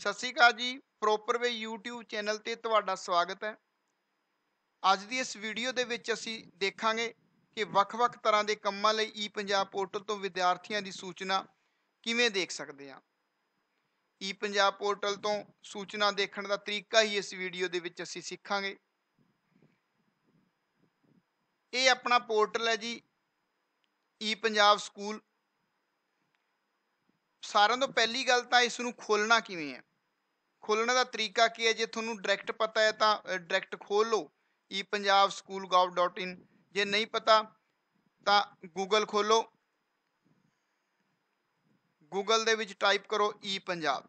ਸਤਿ ਸ਼੍ਰੀ ਅਕਾਲ ਜੀ proper way YouTube channel ਤੇ ਤੁਹਾਡਾ ਸਵਾਗਤ ਹੈ ਅੱਜ ਦੀ ਇਸ ਵੀਡੀਓ ਦੇ ਵਿੱਚ ਅਸੀਂ ਦੇਖਾਂਗੇ ਕਿ ਵੱਖ-ਵੱਖ ਤਰ੍ਹਾਂ ਦੇ ਕੰਮਾਂ ਲਈ ਈ ਪੰਜਾਬ ਪੋਰਟਲ ਤੋਂ ਵਿਦਿਆਰਥੀਆਂ ਦੀ ਸੂਚਨਾ ਕਿਵੇਂ ਦੇਖ ਸਕਦੇ ਹਾਂ ਈ ਪੰਜਾਬ ਪੋਰਟਲ ਤੋਂ ਸੂਚਨਾ ਦੇਖਣ ਦਾ ਤਰੀਕਾ ਹੀ ਇਸ ਵੀਡੀਓ ਦੇ ਵਿੱਚ ਅਸੀਂ ਸਿੱਖਾਂਗੇ ਇਹ ਆਪਣਾ ਪੋਰਟਲ ਹੈ ਜੀ ਈ ਪੰਜਾਬ ਸਕੂਲ ਸਾਰਿਆਂ ਤੋਂ ਪਹਿਲੀ ਗੱਲ ਤਾਂ ਇਸ ਨੂੰ ਖੋਲਣਾ ਕਿਵੇਂ ਹੈ ਖੋਲਣ ਦਾ ਤਰੀਕਾ ਕੀ ਹੈ ਜੇ ਤੁਹਾਨੂੰ ਡਾਇਰੈਕਟ ਪਤਾ ਹੈ ਤਾਂ ਡਾਇਰੈਕਟ ਖੋਲ ਲਓ epunjabschoolgov.in ਜੇ ਨਹੀਂ ਪਤਾ ਤਾਂ Google ਖੋਲੋ Google ਦੇ ਵਿੱਚ ਟਾਈਪ ਕਰੋ epunjab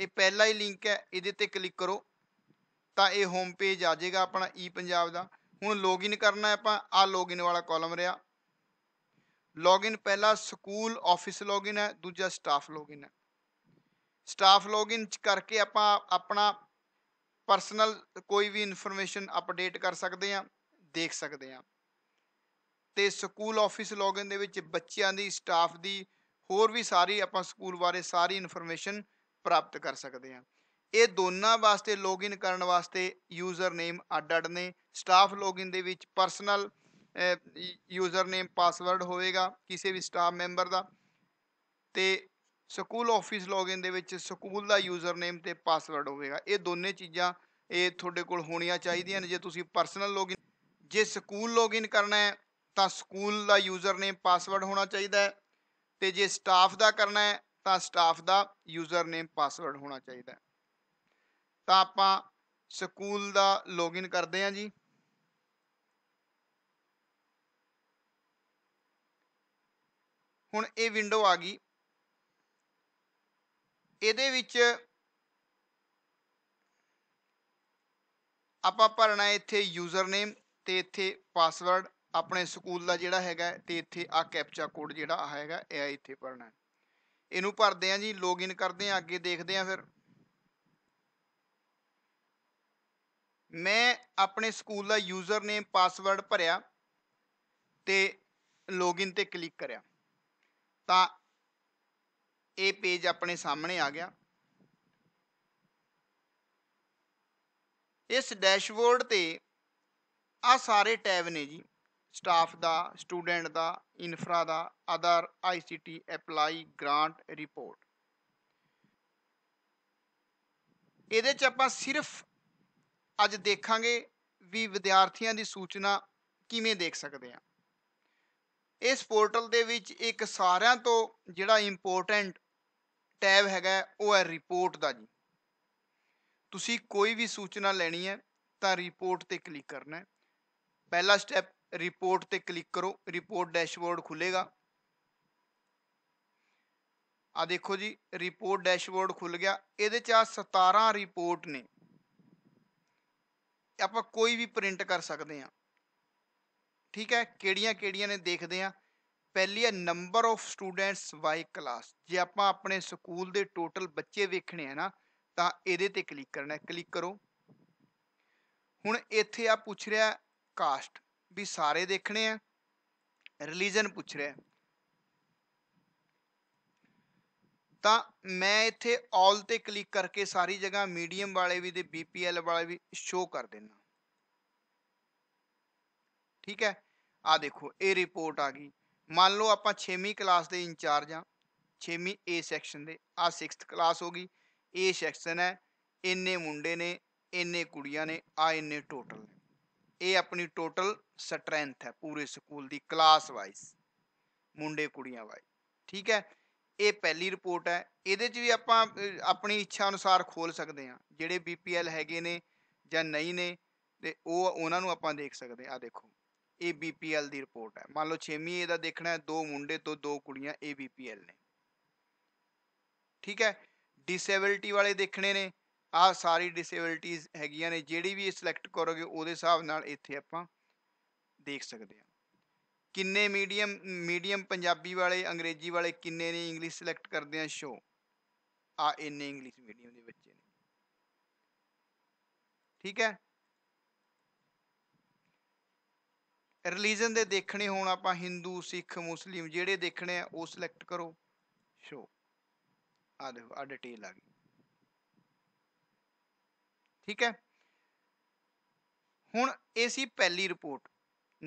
ਇਹ ਪਹਿਲਾ ਹੀ ਲਿੰਕ ਹੈ ਇਹਦੇ ਤੇ ਕਲਿੱਕ ਕਰੋ ਤਾਂ ਇਹ ਹੋਮ ਪੇਜ ਆ ਜਾਏਗਾ ਆਪਣਾ epunjab ਦਾ ਹੁਣ ਲੌਗਇਨ ਕਰਨਾ ਹੈ ਆਪਾਂ ਆ ਲੌਗਇਨ ਵਾਲਾ ਕਾਲਮ ਰਿਹਾ ਲੌਗਇਨ ਪਹਿਲਾ ਸਕੂਲ ਆਫਿਸ ਲੌਗਇਨ ਹੈ ਦੂਜਾ ਸਟਾਫ ਲੌਗਇਨ ਹੈ ਸਟਾਫ ਲੌਗਇਨ ਕਰਕੇ ਆਪਾਂ ਆਪਣਾ ਪਰਸਨਲ ਕੋਈ ਵੀ ਇਨਫੋਰਮੇਸ਼ਨ ਅਪਡੇਟ ਕਰ ਸਕਦੇ ਆ ਦੇਖ ਸਕਦੇ ਆ ਤੇ ਸਕੂਲ ਆਫਿਸ ਲੌਗਇਨ ਦੇ ਵਿੱਚ ਬੱਚਿਆਂ ਦੀ ਸਟਾਫ ਦੀ ਹੋਰ ਵੀ ਸਾਰੀ ਆਪਾਂ ਸਕੂਲ ਬਾਰੇ ਸਾਰੀ ਇਨਫੋਰਮੇਸ਼ਨ ਪ੍ਰਾਪਤ ਕਰ ਸਕਦੇ ਆ ਇਹ ਦੋਨਾਂ ਵਾਸਤੇ ਲੌਗਇਨ ਕਰਨ ਵਾਸਤੇ ਯੂਜ਼ਰ ਨੇਮ ਅੱਡ-ਅੱਡ ਨੇ ਸਟਾਫ ਲੌਗਇਨ ਦੇ ਵਿੱਚ ਪਰਸਨਲ ਯੂਜ਼ਰ ਨੇਮ ਪਾਸਵਰਡ ਹੋਵੇਗਾ ਕਿਸੇ ਵੀ ਸਟਾਫ ਮੈਂਬਰ ਦਾ ਤੇ ਸਕੂਲ ਆਫਿਸ ਲੌਗਇਨ ਦੇ ਵਿੱਚ ਸਕੂਲ ਦਾ ਯੂਜ਼ਰ ਨੇਮ ਤੇ ਪਾਸਵਰਡ ਹੋਵੇਗਾ ਇਹ ਦੋਨੇ ਚੀਜ਼ਾਂ ਇਹ ਤੁਹਾਡੇ ਕੋਲ ਹੋਣੀਆਂ ਚਾਹੀਦੀਆਂ ਨੇ ਜੇ ਤੁਸੀਂ ਪਰਸਨਲ ਲੌਗਇਨ ਜੇ ਸਕੂਲ ਲੌਗਇਨ ਕਰਨਾ ਹੈ ਤਾਂ ਸਕੂਲ ਦਾ ਯੂਜ਼ਰ ਨੇਮ ਪਾਸਵਰਡ ਹੋਣਾ ਚਾਹੀਦਾ ਹੈ ਤੇ ਜੇ ਸਟਾਫ ਦਾ ਕਰਨਾ ਹੈ ਤਾਂ ਸਟਾਫ ਦਾ ਯੂਜ਼ਰ ਨੇਮ ਪਾਸਵਰਡ ਹੋਣਾ ਚਾਹੀਦਾ ਤਾਂ ਆਪਾਂ ਸਕੂਲ ਦਾ ਲੌਗਇਨ ਕਰਦੇ ਹਾਂ ਜੀ ਹੁਣ ਇਹ ਵਿੰਡੋ ਆ ਗਈ ਇਹਦੇ ਵਿੱਚ ਆਪਾਂ ਭਰਨਾ ਇੱਥੇ ਯੂਜ਼ਰ ਨੇਮ ਤੇ ਇੱਥੇ ਪਾਸਵਰਡ ਆਪਣੇ ਸਕੂਲ ਦਾ ਜਿਹੜਾ ਹੈਗਾ ਤੇ ਇੱਥੇ ਆ ਕੈਪਚਾ ਕੋਡ ਜਿਹੜਾ ਆ ਹੈਗਾ ਇਹ ਇੱਥੇ ਭਰਨਾ ਇਹਨੂੰ ਭਰਦੇ ਆਂ ਜੀ ਲੌਗਇਨ ਕਰਦੇ ਆਂ ਅੱਗੇ ਦੇਖਦੇ ਆਂ ਫਿਰ ਮੈਂ ਆਪਣੇ ਸਕੂਲ ਦਾ ਯੂਜ਼ਰ ਨੇਮ ਪਾਸਵਰਡ ਭਰਿਆ ਤੇ ਲੌਗਇਨ ਤੇ ਕਲਿੱਕ ਕਰਿਆ ਤਾਂ ਇਹ ਪੇਜ ਆਪਣੇ ਸਾਹਮਣੇ ਆ ਗਿਆ ਇਸ ਡੈਸ਼ਬੋਰਡ ਤੇ ਆ ਸਾਰੇ ਟੈਬ ਨੇ ਜੀ ਸਟਾਫ ਦਾ ਸਟੂਡੈਂਟ ਦਾ ਇਨਫਰਾ ਦਾ other ICT apply grant report ਇਹਦੇ ਚ ਆਪਾਂ ਸਿਰਫ ਅੱਜ ਦੇਖਾਂਗੇ ਵੀ ਵਿਦਿਆਰਥੀਆਂ ਦੀ ਸੂਚਨਾ ਕਿਵੇਂ ਦੇਖ ਸਕਦੇ ਆ ਇਸ ਪੋਰਟਲ ਦੇ ਵਿੱਚ ਇੱਕ ਸਾਰਿਆਂ ਤੋਂ ਜਿਹੜਾ ਇੰਪੋਰਟੈਂਟ ਟੈਬ ਹੈਗਾ ਉਹ ਹੈ ਰਿਪੋਰਟ ਦਾ ਜੀ ਤੁਸੀਂ ਕੋਈ ਵੀ ਸੂਚਨਾ ਲੈਣੀ ਹੈ ਤਾਂ ਰਿਪੋਰਟ ਤੇ ਕਲਿੱਕ ਕਰਨਾ ਹੈ ਪਹਿਲਾ ਸਟੈਪ ਰਿਪੋਰਟ ਤੇ ਕਲਿੱਕ ਕਰੋ ਰਿਪੋਰਟ ਡੈਸ਼ਬੋਰਡ ਖੁੱਲੇਗਾ ਆ ਦੇਖੋ ਜੀ ਰਿਪੋਰਟ ਡੈਸ਼ਬੋਰਡ ਖੁੱਲ ਗਿਆ ਇਹਦੇ ਚ ਆ 17 ਰਿਪੋਰਟ ਨੇ ਆਪਾਂ ਕੋਈ ਵੀ ਪ੍ਰਿੰਟ ਕਰ ਸਕਦੇ ਆ ਠੀਕ ਹੈ ਕਿਹੜੀਆਂ ਕਿਹੜੀਆਂ ਨੇ ਦੇਖਦੇ ਆ ਪਹਿਲੀ ਹੈ number of students by class ਜੇ ਆਪਾਂ ਆਪਣੇ ਸਕੂਲ ਦੇ ਟੋਟਲ ਬੱਚੇ ਵੇਖਣੇ ਆ ਨਾ ਤਾਂ ਇਹਦੇ ਤੇ ਕਲਿੱਕ ਕਰਨਾ ਕਲਿੱਕ ਕਰੋ ਹੁਣ ਇੱਥੇ ਆ ਪੁੱਛ ਰਿਹਾ ਕਾਸਟ ਵੀ ਸਾਰੇ ਦੇਖਣੇ ਆ ਰਿਲੀਜੀਅਨ ਪੁੱਛ ਰਿਹਾ ਤਾਂ ਮੈਂ ਇੱਥੇ ਆਲ ਤੇ ਕਲਿੱਕ ਕਰਕੇ ਸਾਰੀ ਜਗ੍ਹਾ ਮੀਡੀਅਮ ਵਾਲੇ ਵੀ ਤੇ ਬੀਪੀਐਲ ਵਾਲੇ ਵੀ ਸ਼ੋ ਕਰ ਦੇਣਾ ਠੀਕ ਹੈ ਆ ਦੇਖੋ ਇਹ ਰਿਪੋਰਟ ਆ ਗਈ ਮੰਨ ਲਓ ਆਪਾਂ 6ਵੀਂ ਕਲਾਸ ਦੇ ਇੰਚਾਰਜ ਆ 6ਵੀਂ A ਸੈਕਸ਼ਨ ਦੇ ਆ 6th ਕਲਾਸ ਹੋ ਗਈ A ਸੈਕਸ਼ਨ ਹੈ ਇੰਨੇ ਮੁੰਡੇ ਨੇ ਇੰਨੇ ਕੁੜੀਆਂ ਨੇ ਆ ਇੰਨੇ ਟੋਟਲ ਨੇ ਇਹ ਆਪਣੀ ਟੋਟਲ ਸਟਰੈਂਥ ਹੈ ਪੂਰੇ ਸਕੂਲ ਦੀ ਕਲਾਸ ਵਾਈਜ਼ ਮੁੰਡੇ ਕੁੜੀਆਂ ਵਾਈਜ਼ ਠੀਕ ਹੈ ਇਹ ਪਹਿਲੀ ਰਿਪੋਰਟ ਹੈ ਇਹਦੇ 'ਚ ਵੀ ਆਪਾਂ ਆਪਣੀ ਇੱਛਾ ਅਨੁਸਾਰ ਖੋਲ ਸਕਦੇ ਹਾਂ ਜਿਹੜੇ BPL ਹੈਗੇ ਨੇ ਜਾਂ ਨਹੀਂ ਨੇ ਤੇ ਉਹ ਉਹਨਾਂ ਨੂੰ ਆਪਾਂ ਦੇਖ ਸਕਦੇ ਆ ਦੇਖੋ ABPL ਦੀ ਰਿਪੋਰਟ ਹੈ ਮੰਨ ਲਓ 6ਵੀਂ ਏ ਦਾ ਦੇਖਣਾ ਹੈ ਦੋ ਮੁੰਡੇ ਤੋਂ ਦੋ ਕੁੜੀਆਂ ABPL ਨੇ ਠੀਕ ਹੈ ਡਿਸੇਬਿਲਟੀ ਵਾਲੇ ਦੇਖਣੇ ਨੇ ਆ ਸਾਰੀ ਡਿਸੇਬਿਲਟੀਆਂ ਹੈਗੀਆਂ ਨੇ ਜਿਹੜੀ ਵੀ ਸਿਲੈਕਟ ਕਰੋਗੇ ਉਹਦੇ ਹਿਸਾਬ ਨਾਲ ਇੱਥੇ ਆਪਾਂ ਦੇਖ ਸਕਦੇ ਹਾਂ ਕਿੰਨੇ ਮੀਡੀਅਮ ਮੀਡੀਅਮ ਪੰਜਾਬੀ ਵਾਲੇ ਅੰਗਰੇਜ਼ੀ ਵਾਲੇ ਕਿੰਨੇ ਨੇ ਇੰਗਲਿਸ਼ ਸਿਲੈਕਟ ਕਰਦੇ ਆ ਸ਼ੋ ਆ ਇੰਨੇ ਇੰਗਲਿਸ਼ ਮੀਡੀਅਮ ਦੇ ਬੱਚੇ ਨੇ ਠੀਕ ਹੈ ਰਿਲੀਜੀਅਨ ਦੇ ਦੇਖਣੇ ਹੋਣ ਆਪਾਂ ਹਿੰਦੂ ਸਿੱਖ ਮੁਸਲਿਮ ਜਿਹੜੇ ਦੇਖਣੇ ਆ ਉਹ ਸਿਲੈਕਟ ਕਰੋ ਸ਼ੋ ਆ ਦੇਖੋ ਆ ਡਿਟੇਲ ਆ ਗਈ ਠੀਕ ਹੈ ਹੁਣ ਇਹ ਸੀ ਪਹਿਲੀ ਰਿਪੋਰਟ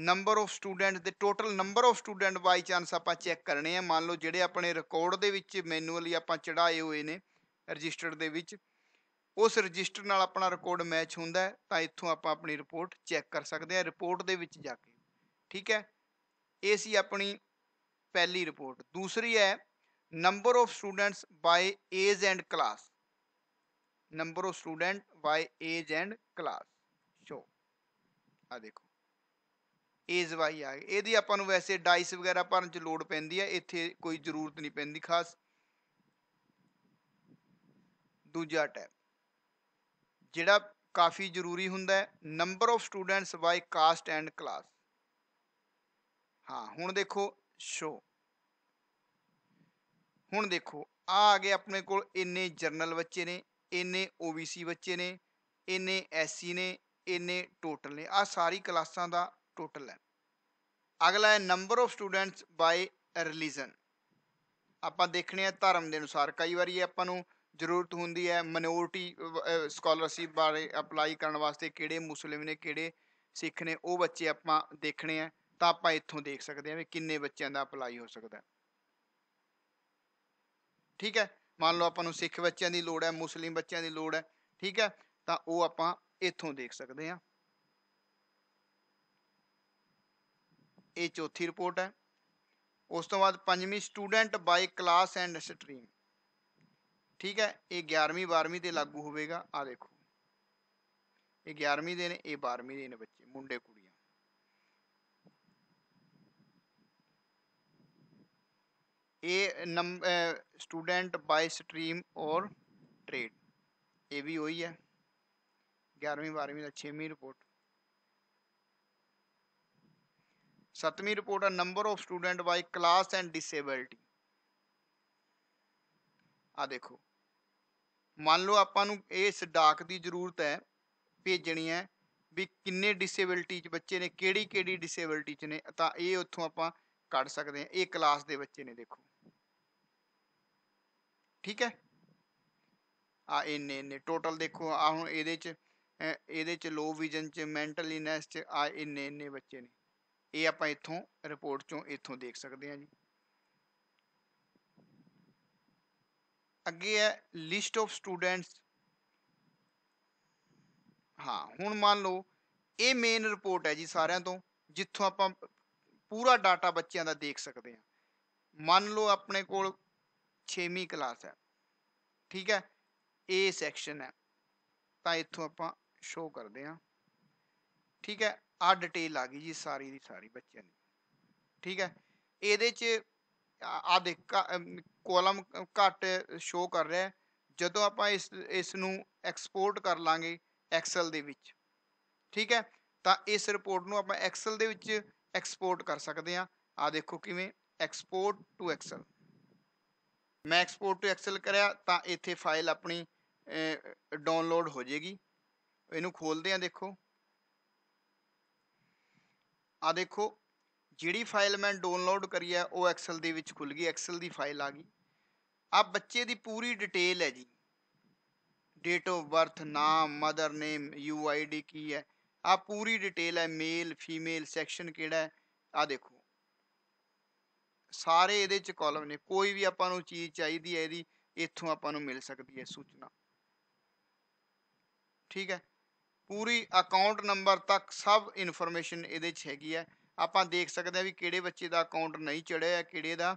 ਨੰਬਰ ਆਫ ਸਟੂਡੈਂਟ ਤੇ total number of student by chance ਆਪਾਂ ਚੈੱਕ ਕਰਨੇ ਆ ਮੰਨ ਲਓ ਜਿਹੜੇ ਆਪਣੇ ਰਿਕਾਰਡ ਦੇ ਵਿੱਚ ਮੈਨੂਅਲੀ ਆਪਾਂ ਚੜਾਏ ਹੋਏ ਨੇ ਰਜਿਸਟਰਡ ਦੇ ਵਿੱਚ ਉਸ ਰਜਿਸਟਰ ਨਾਲ ਆਪਣਾ ਰਿਕਾਰਡ ਮੈਚ ਹੁੰਦਾ ਤਾਂ ਇੱਥੋਂ ਆਪਾਂ ਆਪਣੀ ਰਿਪੋਰਟ ਚੈੱਕ ਕਰ ਸਕਦੇ ਆ ਰਿਪੋਰਟ ਦੇ ਵਿੱਚ ਜਾ ਕੇ ਠੀਕ ਹੈ ਇਹ ਸੀ ਆਪਣੀ ਪਹਿਲੀ ਰਿਪੋਰਟ ਦੂਸਰੀ ਹੈ number of students by age and class number of student by age and class show ਆ ਦੇਖੋ ਏਜ ਵਾਈ ਆ ਇਹਦੀ ਆਪਾਂ ਨੂੰ ਵੈਸੇ ਡਾਈਸ ਵਗੈਰਾ ਭਰਨ ਚ ਲੋਡ ਪੈਂਦੀ ਹੈ ਇੱਥੇ ਕੋਈ ਜ਼ਰੂਰਤ ਨਹੀਂ ਪੈਂਦੀ ਖਾਸ ਦੂਜਾ ਟੈਬ ਜਿਹੜਾ ਕਾਫੀ ਜ਼ਰੂਰੀ ਹੁੰਦਾ ਹੈ number of students by caste and class ਹਾਂ ਹੁਣ ਦੇਖੋ ਸ਼ੋ ਹੁਣ ਦੇਖੋ ਆ ਆ ਗਏ ਆਪਣੇ ਕੋਲ ਇੰਨੇ ਜਰਨਲ ਬੱਚੇ ਨੇ ਇੰਨੇ OBC ਬੱਚੇ ਨੇ ਇੰਨੇ SC ਨੇ ਇੰਨੇ ਟੋਟਲ ਨੇ ਆ ਸਾਰੀ ਕਲਾਸਾਂ ਦਾ ਟੋਟਲ ਹੈ ਅਗਲਾ ਹੈ number of students by religion ਆਪਾਂ ਦੇਖਣੇ ਆ ਧਰਮ ਦੇ ਅਨੁਸਾਰ ਕਈ ਵਾਰੀ ਆਪਾਂ ਨੂੰ ਜ਼ਰੂਰਤ ਹੁੰਦੀ ਹੈ ਮਿਨੋਰਟੀ ਸਕਾਲਰਸ਼ਿਪ ਬਾਰੇ ਅਪਲਾਈ ਕਰਨ ਵਾਸਤੇ ਕਿਹੜੇ ਮੁਸਲਿਮ ਨੇ ਕਿਹੜੇ ਸਿੱਖ ਨੇ ਉਹ ਬੱਚੇ ਆਪਾਂ ਦੇਖਣੇ ਆ ਤਾਂ ਆਪਾਂ ਇੱਥੋਂ ਦੇਖ ਸਕਦੇ ਹਾਂ ਵੀ ਕਿੰਨੇ ਬੱਚਿਆਂ ਦਾ ਅਪਲਾਈ ਹੋ ਸਕਦਾ ਠੀਕ ਹੈ ਮੰਨ ਲਓ ਆਪਾਂ ਨੂੰ ਸਿੱਖ ਬੱਚਿਆਂ ਦੀ ਲੋੜ ਹੈ ਮੁਸਲਿਮ ਬੱਚਿਆਂ ਦੀ ਲੋੜ ਹੈ ਠੀਕ ਹੈ ਤਾਂ ਉਹ ਆਪਾਂ ਇੱਥੋਂ ਦੇਖ ਸਕਦੇ ਹਾਂ ਇਹ ਚੌਥੀ ਰਿਪੋਰਟ ਹੈ ਉਸ ਤੋਂ ਬਾਅਦ ਪੰਜਵੀਂ student by class and stream ਠੀਕ ਹੈ ਇਹ 11ਵੀਂ 12ਵੀਂ ਤੇ ਲਾਗੂ ਹੋਵੇਗਾ ਆ ਦੇਖੋ ਇਹ 11ਵੀਂ ਦੇ ਨੇ ਇਹ 12ਵੀਂ ਦੇ ਨੇ ਬੱਚੇ ਮੁੰਡੇ ਕੁੜੀ ਇਹ ਨੰਬ ਸਟੂਡੈਂਟ ਬਾਈ ਸਟਰੀਮ ਔਰ ਟ੍ਰੇਡ ਇਹ ਵੀ ਉਹੀ ਹੈ 11ਵੀਂ 12ਵੀਂ ਦਾ 6ਵੀਂ ਰਿਪੋਰਟ 7ਵੀਂ ਰਿਪੋਰਟ ਆ number of student by class and disability ਆ ਦੇਖੋ ਮੰਨ ਲਓ ਆਪਾਂ ਨੂੰ ਇਸ ਡਾਕ ਦੀ ਜ਼ਰੂਰਤ ਹੈ ਭੇਜਣੀ ਹੈ ਵੀ ਕਿੰਨੇ ਡਿਸੇਬਿਲਟੀ ਚ ਬੱਚੇ ਨੇ ਕਿਹੜੀ ਕਿਹੜੀ ਡਿਸੇਬਿਲਟੀ ਚ ਨੇ ਤਾਂ ਇਹ ਉੱਥੋਂ ਆਪਾਂ ਕੱਢ ਸਕਦੇ ਆ ਇਹ ਕਲਾਸ ਦੇ ਬੱਚੇ ਨੇ ਦੇਖੋ ਠੀਕ ਹੈ ਆ ਇੰਨੇ ਇੰਨੇ ਟੋਟਲ ਦੇਖੋ ਆ ਹੁਣ ਇਹਦੇ ਚ ਇਹਦੇ ਚ ਲੋ ਵਿਜ਼ਨ ਚ ਮੈਂਟਲ ਇਨੈਸ ਚ ਆ ਇੰਨੇ ਇੰਨੇ ਬੱਚੇ ਨੇ ਇਹ ਆਪਾਂ ਇੱਥੋਂ ਰਿਪੋਰਟ ਚੋਂ ਇੱਥੋਂ ਦੇਖ ਸਕਦੇ ਆ ਜੀ ਅੱਗੇ ਹੈ ਲਿਸਟ ਆਫ ਸਟੂਡੈਂਟਸ ਹਾਂ ਹੁਣ ਮੰਨ ਲਓ ਇਹ ਮੇਨ ਰਿਪੋਰਟ ਹੈ ਜੀ ਸਾਰਿਆਂ ਤੋਂ ਜਿੱਥੋਂ ਆਪਾਂ ਪੂਰਾ ਡਾਟਾ ਬੱਚਿਆਂ ਦਾ ਦੇਖ ਸਕਦੇ ਹਾਂ ਮੰਨ ਲਓ ਆਪਣੇ ਕੋਲ 6ਵੀਂ ਕਲਾਸ ਹੈ ਠੀਕ ਹੈ ਏ ਸੈਕਸ਼ਨ ਹੈ ਤਾਂ ਇੱਥੋਂ ਆਪਾਂ ਸ਼ੋ ਕਰਦੇ ਹਾਂ ਠੀਕ ਹੈ ਆ ਡਿਟੇਲ ਆ ਗਈ ਜੀ ਸਾਰੀ ਦੀ ਸਾਰੀ ਬੱਚਿਆਂ ਦੀ ਠੀਕ ਹੈ ਇਹਦੇ 'ਚ ਆ ਦੇ ਕਾਲਮ ਘੱਟ ਸ਼ੋ ਕਰ ਰਿਹਾ ਜਦੋਂ ਆਪਾਂ ਇਸ ਇਸ ਨੂੰ ਐਕਸਪੋਰਟ ਕਰ ਲਾਂਗੇ ਐਕਸਲ ਦੇ ਵਿੱਚ ਠੀਕ ਹੈ ਤਾਂ ਇਸ ਰਿਪੋਰਟ ਨੂੰ ਆਪਾਂ ਐਕਸਲ ਦੇ ਵਿੱਚ ਐਕਸਪੋਰਟ ਕਰ ਸਕਦੇ ਆ ਆ ਦੇਖੋ ਕਿਵੇਂ ਐਕਸਪੋਰਟ ਟੂ ਐਕਸਲ ਮੈਂ ਐਕਸਪੋਰਟ ਟੂ ਐਕਸਲ ਕਰਿਆ ਤਾਂ ਇੱਥੇ ਫਾਈਲ ਆਪਣੀ ਡਾਊਨਲੋਡ ਹੋ ਜਾਏਗੀ ਇਹਨੂੰ ਖੋਲਦੇ ਆ ਦੇਖੋ ਆ ਦੇਖੋ ਜਿਹੜੀ ਫਾਈਲ ਮੈਂ ਡਾਊਨਲੋਡ ਕਰੀ ਹੈ ਉਹ ਐਕਸਲ ਦੇ ਵਿੱਚ ਖੁੱਲ ਗਈ ਐਕਸਲ ਦੀ ਫਾਈਲ ਆ ਗਈ ਆ ਬੱਚੇ ਦੀ ਪੂਰੀ ਡਿਟੇਲ ਹੈ ਜੀ ਡੇਟ ਆਫ ਬਰਥ ਨਾਮ mother name U I D ਕੀ ਹੈ ਆ ਪੂਰੀ ਡਿਟੇਲ ਹੈ ਮੇਲ ਫੀਮੇਲ ਸੈਕਸ਼ਨ ਕਿਹੜਾ ਹੈ ਆ ਦੇਖੋ ਸਾਰੇ ਇਹਦੇ ਚ ਕਾਲਮ ਨੇ ਕੋਈ ਵੀ ਆਪਾਂ ਨੂੰ ਚੀਜ਼ ਚਾਹੀਦੀ ਹੈ ਇਹਦੀ ਇੱਥੋਂ ਆਪਾਂ ਨੂੰ ਮਿਲ ਸਕਦੀ ਹੈ ਸੂਚਨਾ ਠੀਕ ਹੈ ਪੂਰੀ ਅਕਾਊਂਟ ਨੰਬਰ ਤੱਕ ਸਭ ਇਨਫੋਰਮੇਸ਼ਨ ਇਹਦੇ 'ਚ ਹੈਗੀ ਹੈ ਆਪਾਂ ਦੇਖ ਸਕਦੇ ਹਾਂ ਵੀ ਕਿਹੜੇ ਬੱਚੇ ਦਾ ਅਕਾਊਂਟ ਨਹੀਂ ਚੜਿਆ ਹੈ ਕਿਹੜੇ ਦਾ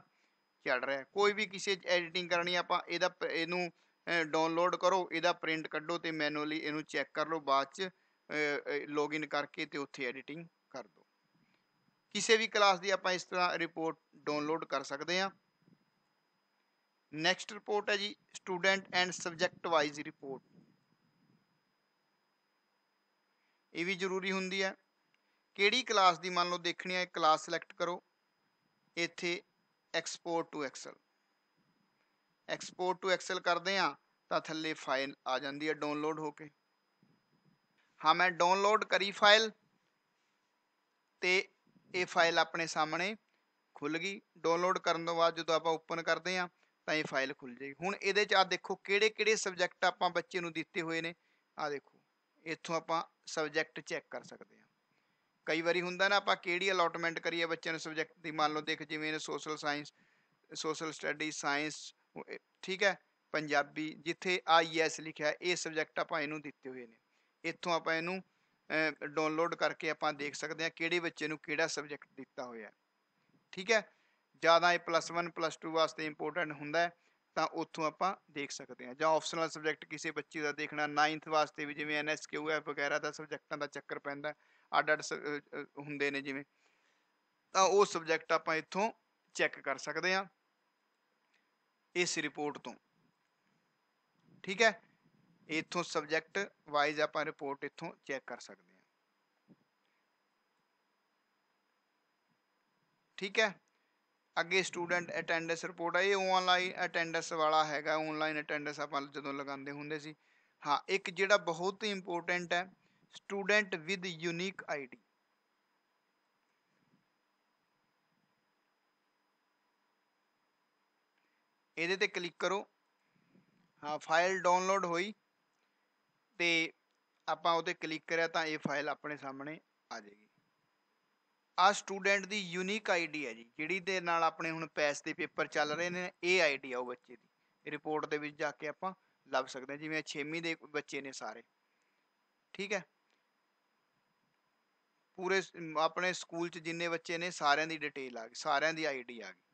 ਚੜ ਰਿਹਾ ਕੋਈ ਵੀ ਕਿਸੇ ਐਡੀਟਿੰਗ ਕਰਨੀ ਆਪਾਂ ਇਹਦਾ ਇਹਨੂੰ ਡਾਊਨਲੋਡ ਕਰੋ ਇਹਦਾ ਪ੍ਰਿੰਟ ਕੱਢੋ ਤੇ ਮੈਨੂਅਲੀ ਇਹਨੂੰ ਚੈੱਕ ਕਰ ਲਓ ਬਾਅਦ 'ਚ ਲੌਗਇਨ ਕਰਕੇ ਤੇ ਉੱਥੇ ਐਡੀਟਿੰਗ ਕਰ ਦਿਓ ਕਿਸੇ ਵੀ ਕਲਾਸ ਦੀ ਆਪਾਂ ਇਸ ਤਰ੍ਹਾਂ ਰਿਪੋਰਟ ਡਾਊਨਲੋਡ ਕਰ ਸਕਦੇ ਹਾਂ ਨੈਕਸਟ ਰਿਪੋਰਟ ਹੈ ਜੀ student and subject wise report ਇਹ ਵੀ ਜ਼ਰੂਰੀ ਹੁੰਦੀ ਹੈ ਕਿਹੜੀ ਕਲਾਸ ਦੀ ਮੰਨ ਲਓ ਦੇਖਣੀ ਹੈ ਕਲਾਸ ਸਿਲੈਕਟ ਕਰੋ ਇੱਥੇ export to excel export to excel ਕਰਦੇ ਆ ਤਾਂ ਥੱਲੇ ਫਾਈਲ ਆ ਜਾਂਦੀ ਹੈ ਡਾਊਨਲੋਡ ਹੋ ਕੇ ਹਾਂ ਮੈਂ ਡਾਊਨਲੋਡ ਕਰੀ ਫਾਈਲ ਤੇ ਇਹ ਫਾਈਲ ਆਪਣੇ ਸਾਹਮਣੇ ਖੁੱਲ ਗਈ ਡਾਊਨਲੋਡ ਕਰਨ ਤੋਂ ਬਾਅਦ ਜਦੋਂ ਆਪਾਂ ਓਪਨ ਕਰਦੇ ਆ ਤਾਂ ਇਹ ਫਾਈਲ ਖੁੱਲ ਜਾਈ ਹੁਣ ਇਹਦੇ ਚ ਆ ਦੇਖੋ ਕਿਹੜੇ ਕਿਹੜੇ ਸਬਜੈਕਟ ਆਪਾਂ ਬੱਚੇ ਨੂੰ ਦਿੱਤੇ ਹੋਏ ਨੇ ਆ ਦੇਖੋ ਇੱਥੋਂ ਆਪਾਂ ਸਬਜੈਕਟ ਚੈੱਕ ਕਰ ਸਕਦੇ ਆ ਕਈ ਵਾਰੀ ਹੁੰਦਾ ਨਾ ਆਪਾਂ ਕਿਹੜੀ ਅਲੋਟਮੈਂਟ ਕਰੀਏ ਬੱਚੇ ਨੂੰ ਸਬਜੈਕਟ ਦੀ ਮੰਨ ਲਓ ਦੇਖ ਜਿਵੇਂ ਇਹ social science social study science ਠੀਕ ਹੈ ਪੰਜਾਬੀ ਜਿੱਥੇ ਆਈਐਸ ਲਿਖਿਆ ਇਹ ਸਬਜੈਕਟ ਆਪਾਂ ਇਹਨੂੰ ਦਿੱਤੇ ਹੋਏ ਨੇ ਇੱਥੋਂ ਆਪਾਂ ਇਹਨੂੰ ਡਾਊਨਲੋਡ ਕਰਕੇ ਆਪਾਂ ਦੇਖ ਸਕਦੇ ਹਾਂ ਕਿਹੜੇ ਬੱਚੇ ਨੂੰ ਕਿਹੜਾ ਸਬਜੈਕਟ ਦਿੱਤਾ ਹੋਇਆ ਠੀਕ ਹੈ ਜਿਆਦਾ ਇਹ ਪਲੱਸ 1 ਪਲੱਸ 2 ਵਾਸਤੇ ਇੰਪੋਰਟੈਂਟ ਹੁੰਦਾ ਤਾਂ ਉੱਥੋਂ ਆਪਾਂ ਦੇਖ ਸਕਦੇ ਹਾਂ ਜਾਂ ਆਪਸ਼ਨਲ ਸਬਜੈਕਟ ਕਿਸੇ ਬੱਚੇ ਦਾ ਦੇਖਣਾ 9th ਵਾਸਤੇ ਵੀ ਜਿਵੇਂ ਐਨਐਸਕਿਊਐਫ ਵਗੈਰਾ ਦਾ ਸਬਜੈਕਟਾਂ ਦਾ ਚੱਕਰ ਪੈਂਦਾ ਅੱਡ ਅੱਡ ਹੁੰਦੇ ਨੇ ਜਿਵੇਂ ਤਾਂ ਉਹ ਸਬਜੈਕਟ ਆਪਾਂ ਇੱਥੋਂ ਚੈੱਕ ਕਰ ਸਕਦੇ ਹਾਂ ਇਸ ਰਿਪੋਰਟ ਤੋਂ ਠੀਕ ਹੈ ਇਥੋਂ ਸਬਜੈਕਟ ਵਾਈਜ਼ ਆਪਾਂ ਰਿਪੋਰਟ ਇਥੋਂ ਚੈੱਕ ਕਰ ਸਕਦੇ ਹਾਂ ਠੀਕ ਹੈ ਅੱਗੇ ਸਟੂਡੈਂਟ ਅਟੈਂਡੈਂਸ ਰਿਪੋਰਟ ਆ ਇਹ ਆਨਲਾਈਨ ਅਟੈਂਡੈਂਸ ਵਾਲਾ ਹੈਗਾ ਆਨਲਾਈਨ ਅਟੈਂਡੈਂਸ ਆਪਾਂ ਜਦੋਂ ਲਗਾਉਂਦੇ ਹੁੰਦੇ ਸੀ ਹਾਂ ਇੱਕ ਜਿਹੜਾ ਬਹੁਤ ਹੀ ਇੰਪੋਰਟੈਂਟ ਹੈ ਸਟੂਡੈਂਟ ਵਿਦ ਯੂਨੀਕ ਆਈਡੀ ਇਹਦੇ ਤੇ ਕਲਿੱਕ ਕਰੋ ਹਾਂ ਫਾਈਲ ਡਾਊਨਲੋਡ ਹੋਈ ਤੇ ਆਪਾਂ ਉਹਤੇ ਕਲਿੱਕ ਕਰਿਆ ਤਾਂ ਇਹ ਫਾਈਲ ਆਪਣੇ ਸਾਹਮਣੇ ਆ ਜਾਏਗੀ ਆ ਸਟੂਡੈਂਟ ਦੀ ਯੂਨੀਕ ਆਈਡੀ ਹੈ ਜੀ ਜਿਹੜੀ ਦੇ ਨਾਲ ਆਪਣੇ ਹੁਣ ਪੈਸ ਦੇ ਪੇਪਰ ਚੱਲ ਰਹੇ ਨੇ ਇਹ ਆਈਡੀ ਆ ਉਹ ਬੱਚੇ ਦੀ ਰਿਪੋਰਟ ਦੇ ਵਿੱਚ ਜਾ ਕੇ ਆਪਾਂ ਲੱਭ ਸਕਦੇ ਹਾਂ ਜਿਵੇਂ 6ਵੀਂ ਦੇ ਬੱਚੇ ਨੇ ਸਾਰੇ ਠੀਕ ਹੈ ਪੂਰੇ ਆਪਣੇ ਸਕੂਲ 'ਚ ਜਿੰਨੇ ਬੱਚੇ ਨੇ ਸਾਰਿਆਂ ਦੀ ਡਿਟੇਲ ਆ ਗਈ ਸਾਰਿਆਂ ਦੀ ਆਈਡੀ ਆ ਗਈ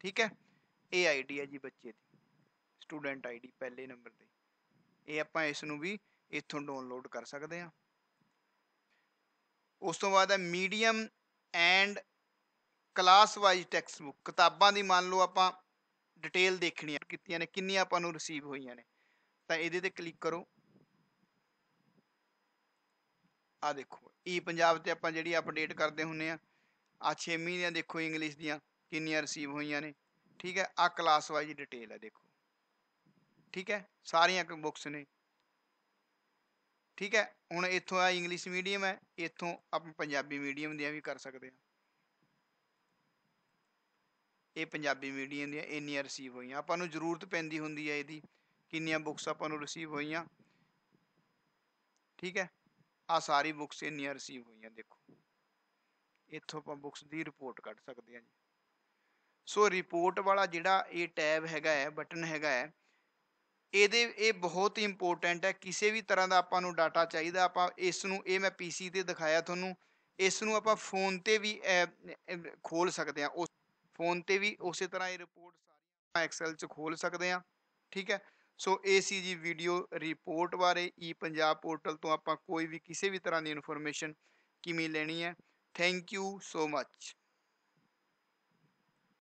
ਠੀਕ ਹੈ ਇਹ ਆਈਡੀ ਹੈ ਜੀ ਬੱਚੇ ਦੀ ਸਟੂਡੈਂਟ ਆਈਡੀ ਪਹਿਲੇ ਨੰਬਰ ਤੇ ਇਹ ਆਪਾਂ ਇਸ ਨੂੰ ਵੀ ਇੱਥੋਂ ਡਾਊਨਲੋਡ ਕਰ ਸਕਦੇ ਆ ਉਸ ਤੋਂ ਬਾਅਦ ਹੈ medium and class wise text book ਕਿਤਾਬਾਂ ਦੀ ਮੰਨ ਲਓ ਆਪਾਂ ਡਿਟੇਲ ਦੇਖਣੀ ਕੀਤੀਆਂ ਨੇ ਕਿੰਨੀਆਂ ਆਪਾਂ ਨੂੰ ਰਿਸੀਵ ਹੋਈਆਂ ਨੇ ਤਾਂ ਇਹਦੇ ਤੇ ਕਲਿੱਕ ਕਰੋ ਆ ਦੇਖੋ ਈ e ਪੰਜਾਬ ਤੇ ਆਪਾਂ ਜਿਹੜੀ ਅਪਡੇਟ ਕਰਦੇ ਹੁੰਨੇ ਆ ਆ 6 ਮਹੀਨਿਆਂ ਦੇਖੋ ਇੰਗਲਿਸ਼ ਦੀਆਂ ਕਿੰਨੀਆਂ ਰਿਸੀਵ ਹੋਈਆਂ ਨੇ ਠੀਕ ਹੈ ਆ ਕਲਾਸ ਵਾਈਜ਼ ਡਿਟੇਲ ਹੈ ਦੇਖੋ ਠੀਕ ਹੈ ਸਾਰੀਆਂ ਬੁੱਕਸ ਨੇ ਠੀਕ ਹੈ ਹੁਣ ਇੱਥੋਂ ਆ ਇੰਗਲਿਸ਼ ਮੀਡੀਅਮ ਹੈ ਇੱਥੋਂ ਆਪਾਂ ਪੰਜਾਬੀ ਮੀਡੀਅਮ ਦੀਆਂ ਵੀ ਕਰ ਸਕਦੇ ਹਾਂ ਇਹ ਪੰਜਾਬੀ ਮੀਡੀਅਮ ਦੀਆਂ ਇੰਨੀਆਂ ਰਿਸੀਵ ਹੋਈਆਂ ਆਪਾਂ ਨੂੰ ਜ਼ਰੂਰਤ ਪੈਂਦੀ ਹੁੰਦੀ ਹੈ ਇਹਦੀ ਕਿੰਨੀਆਂ ਬੁੱਕਸ ਆਪਾਂ ਨੂੰ ਰਿਸੀਵ ਹੋਈਆਂ ਠੀਕ ਹੈ ਆ ਸਾਰੀ ਬੁੱਕਸ ਇੰਨੀਆਂ ਰਿਸੀਵ ਹੋਈਆਂ ਦੇਖੋ ਇੱਥੋਂ ਆਪਾਂ ਬੁੱਕਸ ਦੀ ਰਿਪੋਰਟ ਕੱਢ ਸਕਦੇ ਹਾਂ ਜੀ ਸੋ ਰਿਪੋਰਟ ਵਾਲਾ ਜਿਹੜਾ ਇਹ ਟੈਬ ਹੈਗਾ ਹੈ ਬਟਨ ਹੈਗਾ ਹੈ ਇਹਦੇ ਇਹ ਬਹੁਤ ਹੀ ਇੰਪੋਰਟੈਂਟ ਹੈ ਕਿਸੇ ਵੀ ਤਰ੍ਹਾਂ ਦਾ ਆਪਾਂ ਨੂੰ ਡਾਟਾ ਚਾਹੀਦਾ ਆਪਾਂ ਇਸ ਨੂੰ ਇਹ ਮੈਂ ਪੀਸੀ ਤੇ ਦਿਖਾਇਆ ਤੁਹਾਨੂੰ ਇਸ ਨੂੰ ਆਪਾਂ ਫੋਨ ਤੇ ਵੀ ਖੋਲ ਸਕਦੇ ਆ ਉਸ ਫੋਨ ਤੇ ਵੀ ਉਸੇ ਤਰ੍ਹਾਂ ਇਹ ਰਿਪੋਰਟ ਸਾਰੀ ਐਕਸਲ ਚ ਖੋਲ ਸਕਦੇ ਆ ਠੀਕ ਹੈ ਸੋ ਇਹ ਸੀ ਜੀ ਵੀਡੀਓ ਰਿਪੋਰਟ ਬਾਰੇ ਈ ਪੰਜਾਬ ਪੋਰਟਲ ਤੋਂ ਆਪਾਂ ਕੋਈ ਵੀ ਕਿਸੇ ਵੀ ਤਰ੍ਹਾਂ ਦੀ ਇਨਫੋਰਮੇਸ਼ਨ ਕਿਵੇਂ ਲੈਣੀ ਹੈ ਥੈਂਕ ਯੂ ਸੋ ਮੱਚ